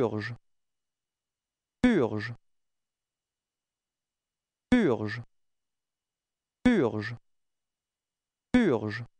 Purge. Purge. Purge. Purge. Purge.